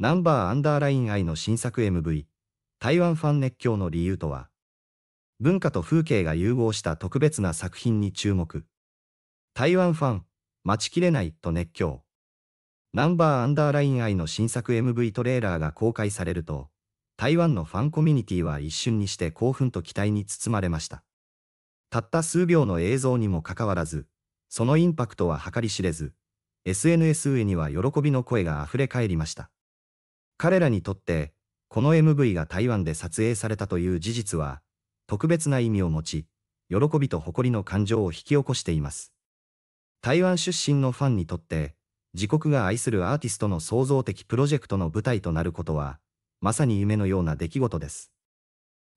ナンバーアンダーライン愛の新作 MV、台湾ファン熱狂の理由とは、文化と風景が融合した特別な作品に注目。台湾ファン、待ちきれないと熱狂。ナンバーアンダーライン愛の新作 MV トレーラーが公開されると、台湾のファンコミュニティは一瞬にして興奮と期待に包まれました。たった数秒の映像にもかかわらず、そのインパクトは計り知れず、SNS 上には喜びの声が溢れ返りました。彼らにとって、この MV が台湾で撮影されたという事実は、特別な意味を持ち、喜びと誇りの感情を引き起こしています。台湾出身のファンにとって、自国が愛するアーティストの創造的プロジェクトの舞台となることは、まさに夢のような出来事です。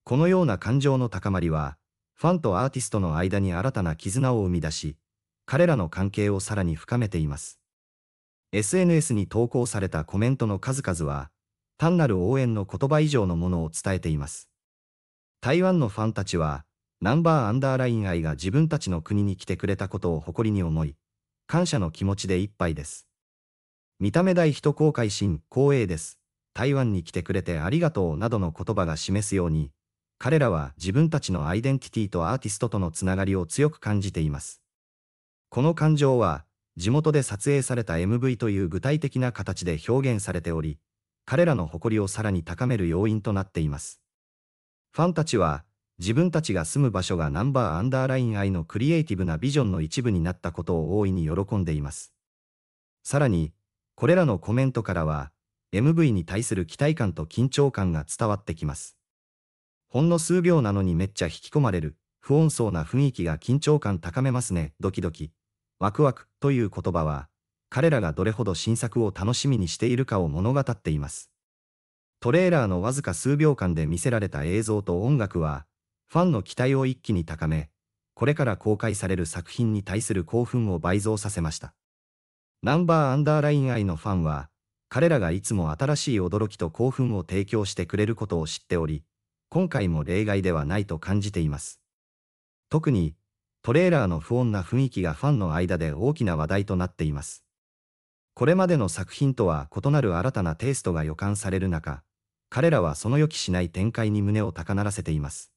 このような感情の高まりは、ファンとアーティストの間に新たな絆を生み出し、彼らの関係をさらに深めています。SNS に投稿されたコメントの数々は、単なる応援の言葉以上のものを伝えています。台湾のファンたちは、ナンバーアンダーライン愛が自分たちの国に来てくれたことを誇りに思い、感謝の気持ちでいっぱいです。見た目大人公開心、光栄です。台湾に来てくれてありがとうなどの言葉が示すように、彼らは自分たちのアイデンティティとアーティストとのつながりを強く感じています。この感情は、地元で撮影された MV という具体的な形で表現されており、彼らの誇りをさらに高める要因となっています。ファンたちは、自分たちが住む場所がナンバーアンダーライン愛のクリエイティブなビジョンの一部になったことを大いに喜んでいます。さらに、これらのコメントからは、MV に対する期待感と緊張感が伝わってきます。ほんの数秒なのにめっちゃ引き込まれる、不穏そうな雰囲気が緊張感高めますね、ドキドキ。ワクワクという言葉は、彼らがどれほど新作を楽しみにしているかを物語っています。トレーラーのわずか数秒間で見せられた映像と音楽は、ファンの期待を一気に高め、これから公開される作品に対する興奮を倍増させました。ナンバーアンダーライン愛のファンは、彼らがいつも新しい驚きと興奮を提供してくれることを知っており、今回も例外ではないと感じています。特に、トレーラーの不穏な雰囲気がファンの間で大きな話題となっています。これまでの作品とは異なる新たなテイストが予感される中、彼らはその予期しない展開に胸を高鳴らせています。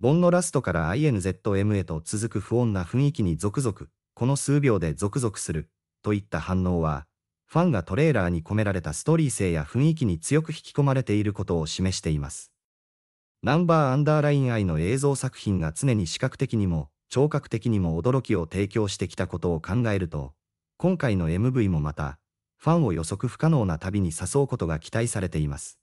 ボンのラストから INZM へと続く不穏な雰囲気に続々、この数秒で続々する、といった反応は、ファンがトレーラーに込められたストーリー性や雰囲気に強く引き込まれていることを示しています。ナンバーアンダーライン愛の映像作品が常に視覚的にも、聴覚的にも驚きを提供してきたことを考えると、今回の MV もまた、ファンを予測不可能な旅に誘うことが期待されています。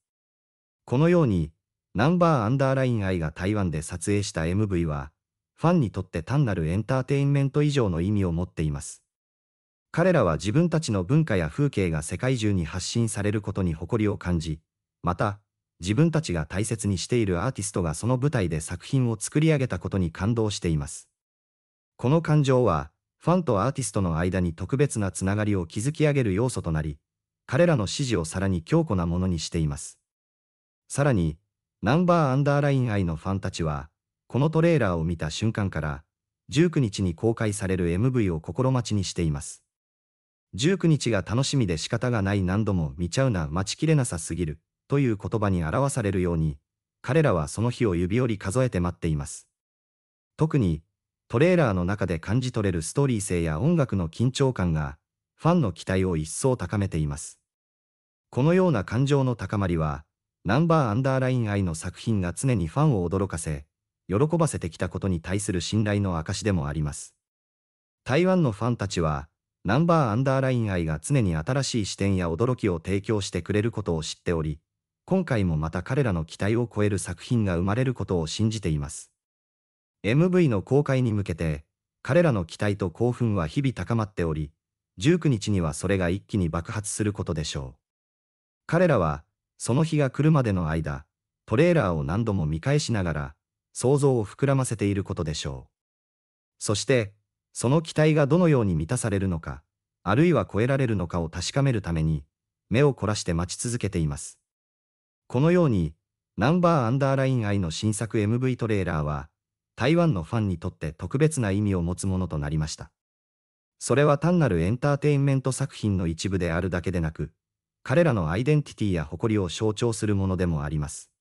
このように、ナンバーアンダーライン愛が台湾で撮影した MV は、ファンにとって単なるエンターテインメント以上の意味を持っています。彼らは自分たちの文化や風景が世界中に発信されることに誇りを感じ、また、自分たちが大切にしているアーティストがその舞台で作品を作り上げたことに感動しています。この感情は、ファンとアーティストの間に特別なつながりを築き上げる要素となり、彼らの支持をさらに強固なものにしています。さらに、ナンバーアンダーライン愛のファンたちは、このトレーラーを見た瞬間から、19日に公開される MV を心待ちにしています。19日が楽しみで仕方がない何度も見ちゃうな待ちきれなさすぎるという言葉に表されるように、彼らはその日を指折り数えて待っています。特に、トレーラーの中で感じ取れるストーリー性や音楽の緊張感が、ファンの期待を一層高めています。このような感情の高まりは、ナンバーアンダーライン愛の作品が常にファンを驚かせ、喜ばせてきたことに対する信頼の証でもあります。台湾のファンたちは、ナンバーアンダーライン愛が常に新しい視点や驚きを提供してくれることを知っており、今回もまた彼らの期待を超える作品が生まれることを信じています。MV の公開に向けて、彼らの期待と興奮は日々高まっており、19日にはそれが一気に爆発することでしょう。彼らは、その日が来るまでの間、トレーラーを何度も見返しながら、想像を膨らませていることでしょう。そして、その期待がどのように満たされるのか、あるいは超えられるのかを確かめるために、目を凝らして待ち続けています。このように、ナンバーアンダーライン愛の新作 MV トレーラーは、台湾のファンにとって特別な意味を持つものとなりました。それは単なるエンターテインメント作品の一部であるだけでなく、彼らのアイデンティティや誇りを象徴するものでもあります。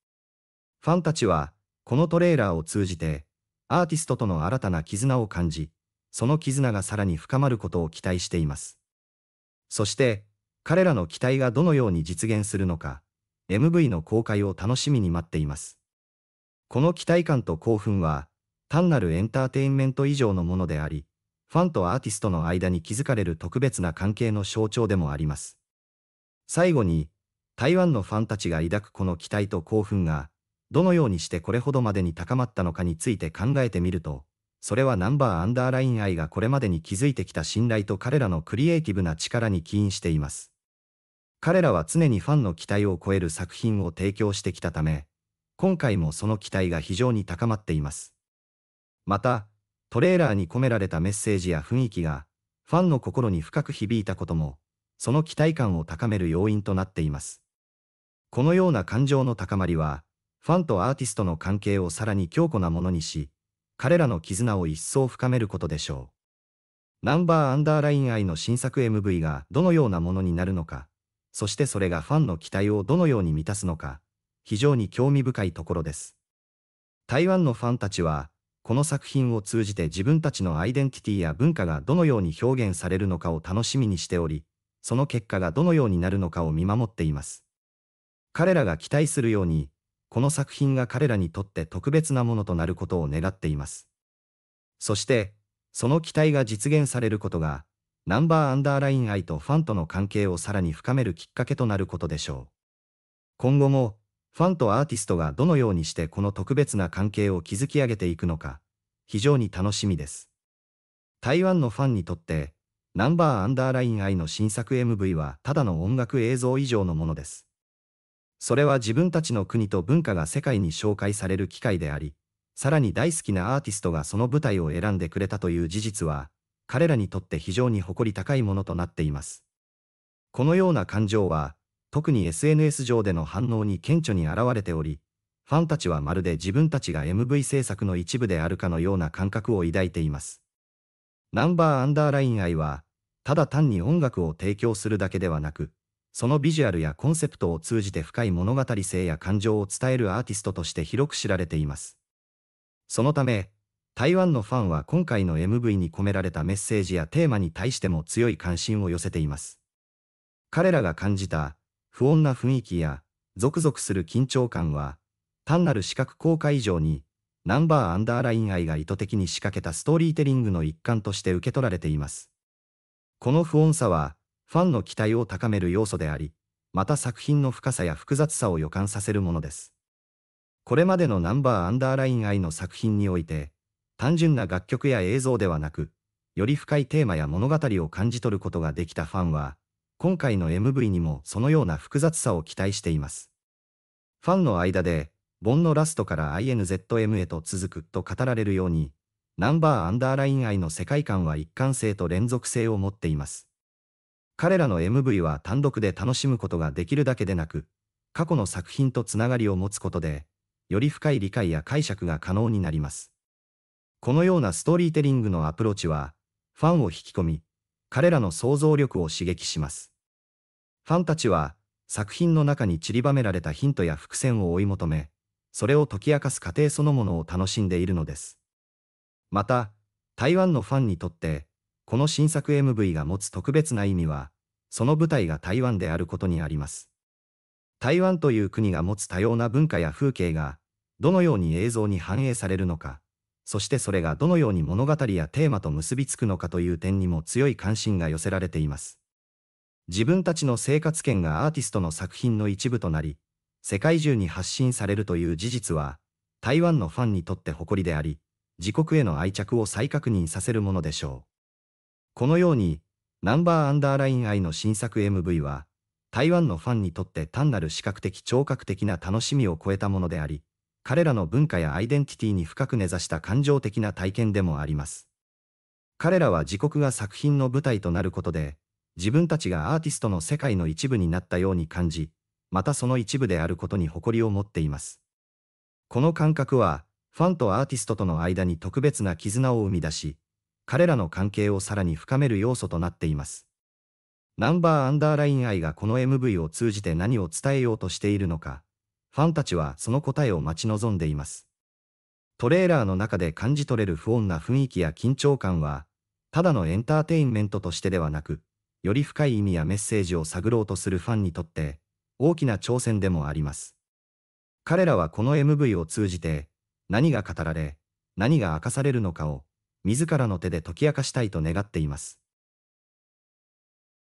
ファンたちは、このトレーラーを通じて、アーティストとの新たな絆を感じ、その絆がさらに深まることを期待しています。そして、彼らの期待がどのように実現するのか、MV の公開を楽しみに待っています。この期待感と興奮は、単なるエンターテインメント以上のものであり、ファンとアーティストの間に築かれる特別な関係の象徴でもあります。最後に、台湾のファンたちが抱くこの期待と興奮が、どのようにしてこれほどまでに高まったのかについて考えてみると、それはナンバーアンダーライン愛がこれまでに築いてきた信頼と彼らのクリエイティブな力に起因しています。彼らは常にファンの期待を超える作品を提供してきたため、今回もその期待が非常に高まっています。また、トレーラーに込められたメッセージや雰囲気が、ファンの心に深く響いたことも、その期待感を高める要因となっています。このような感情の高まりは、ファンとアーティストの関係をさらに強固なものにし、彼らの絆を一層深めることでしょう。ナンバーアンダーライン愛の新作 MV がどのようなものになるのか、そしてそれがファンの期待をどのように満たすのか、非常に興味深いところです。台湾のファンたちは、この作品を通じて自分たちのアイデンティティや文化がどのように表現されるのかを楽しみにしており、その結果がどのようになるのかを見守っています。彼らが期待するように、この作品が彼らにとって特別なものとなることを願っています。そして、その期待が実現されることが、ナンバーアンダーライン愛とファンとの関係をさらに深めるきっかけとなることでしょう。今後も、ファンとアーティストがどのようにしてこの特別な関係を築き上げていくのか、非常に楽しみです。台湾のファンにとって、ナンバーアンダーライン I の新作 MV はただの音楽映像以上のものです。それは自分たちの国と文化が世界に紹介される機会であり、さらに大好きなアーティストがその舞台を選んでくれたという事実は、彼らにとって非常に誇り高いものとなっています。このような感情は、特に SNS 上での反応に顕著に現れており、ファンたちはまるで自分たちが MV 制作の一部であるかのような感覚を抱いています。ナンバーアンダーライン愛は、ただ単に音楽を提供するだけではなく、そのビジュアルやコンセプトを通じて深い物語性や感情を伝えるアーティストとして広く知られています。そのため、台湾のファンは今回の MV に込められたメッセージやテーマに対しても強い関心を寄せています。彼らが感じた不穏な雰囲気や、ゾクゾクする緊張感は、単なる視覚効果以上に、ナンバーアンダーライン愛が意図的に仕掛けたストーリーテリングの一環として受け取られています。この不穏さは、ファンの期待を高める要素であり、また作品の深さや複雑さを予感させるものです。これまでのナンバーアンダーライン愛の作品において、単純な楽曲や映像ではなく、より深いテーマや物語を感じ取ることができたファンは、今回の MV にもそのような複雑さを期待しています。ファンの間で、ボンのラストから INZM へと続くと語られるように、ナンバーアンダーライン愛の世界観は一貫性と連続性を持っています。彼らの MV は単独で楽しむことができるだけでなく、過去の作品とつながりを持つことで、より深い理解や解釈が可能になります。このようなストーリーテリングのアプローチは、ファンを引き込み、彼らの想像力を刺激します。ファンたちは、作品の中に散りばめられたヒントや伏線を追い求め、それを解き明かす過程そのものを楽しんでいるのです。また、台湾のファンにとって、この新作 MV が持つ特別な意味は、その舞台が台湾であることにあります。台湾という国が持つ多様な文化や風景が、どのように映像に反映されるのか、そしてそれがどのように物語やテーマと結びつくのかという点にも強い関心が寄せられています。自分たちの生活圏がアーティストの作品の一部となり、世界中に発信されるという事実は、台湾のファンにとって誇りであり、自国への愛着を再確認させるものでしょう。このように、ナンバーアンダーライン愛の新作 MV は、台湾のファンにとって単なる視覚的聴覚的な楽しみを超えたものであり、彼らの文化やアイデンティティに深く根ざした感情的な体験でもあります。彼らは自国が作品の舞台となることで、自分たちがアーティストの世界の一部になったように感じ、またその一部であることに誇りを持っています。この感覚は、ファンとアーティストとの間に特別な絆を生み出し、彼らの関係をさらに深める要素となっています。ナンバーアンダーライン愛がこの MV を通じて何を伝えようとしているのか、ファンたちはその答えを待ち望んでいます。トレーラーの中で感じ取れる不穏な雰囲気や緊張感は、ただのエンターテインメントとしてではなく、より深い意味やメッセージを探ろうとするファンにとって、大きな挑戦でもあります。彼らはこの MV を通じて、何が語られ、何が明かされるのかを、自らの手で解き明かしたいと願っています。